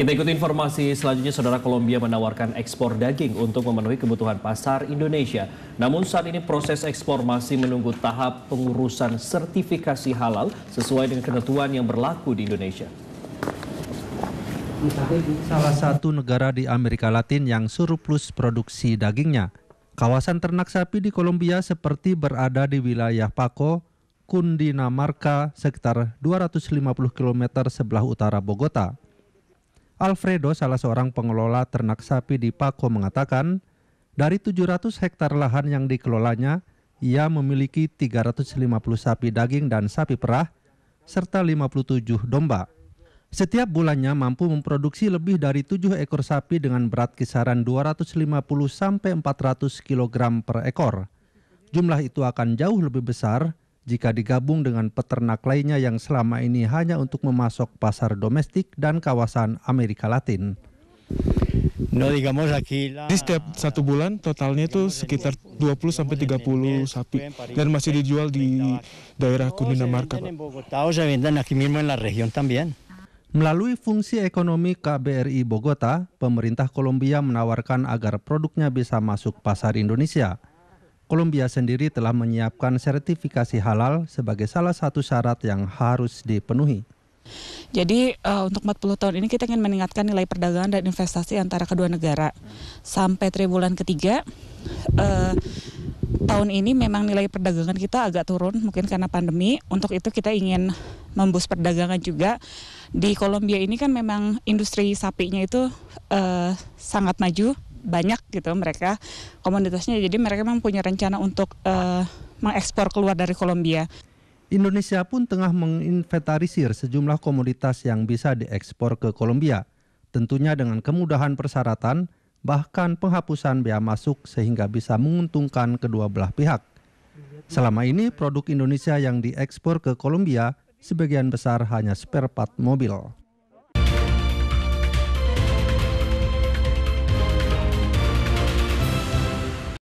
Kita ikuti informasi selanjutnya, Saudara Kolombia menawarkan ekspor daging untuk memenuhi kebutuhan pasar Indonesia. Namun saat ini proses ekspor masih menunggu tahap pengurusan sertifikasi halal sesuai dengan ketentuan yang berlaku di Indonesia. Salah satu negara di Amerika Latin yang surplus produksi dagingnya. Kawasan ternak sapi di Kolombia seperti berada di wilayah Paco, Kundinamarca, sekitar 250 km sebelah utara Bogota. Alfredo, salah seorang pengelola ternak sapi di Pako, mengatakan, dari 700 hektar lahan yang dikelolanya, ia memiliki 350 sapi daging dan sapi perah, serta 57 domba. Setiap bulannya mampu memproduksi lebih dari 7 ekor sapi dengan berat kisaran 250 sampai 400 kg per ekor. Jumlah itu akan jauh lebih besar jika digabung dengan peternak lainnya yang selama ini hanya untuk memasok pasar domestik dan kawasan Amerika Latin. Di setiap satu bulan totalnya itu sekitar 20 sampai 30 sapi dan masih dijual di daerah Cundinamarca. Melalui fungsi ekonomi KBRI Bogota, pemerintah Kolombia menawarkan agar produknya bisa masuk pasar Indonesia. Kolombia sendiri telah menyiapkan sertifikasi halal sebagai salah satu syarat yang harus dipenuhi. Jadi uh, untuk 40 tahun ini kita ingin meningkatkan nilai perdagangan dan investasi antara kedua negara. Sampai triwulan ketiga uh, tahun ini memang nilai perdagangan kita agak turun mungkin karena pandemi. Untuk itu kita ingin membus perdagangan juga. Di Kolombia ini kan memang industri sapinya itu uh, sangat maju banyak gitu mereka komunitasnya jadi mereka memang punya rencana untuk uh, mengekspor keluar dari Kolombia. Indonesia pun tengah menginventarisir sejumlah komoditas yang bisa diekspor ke Kolombia, tentunya dengan kemudahan persyaratan bahkan penghapusan bea masuk sehingga bisa menguntungkan kedua belah pihak. Selama ini produk Indonesia yang diekspor ke Kolombia sebagian besar hanya spare part mobil.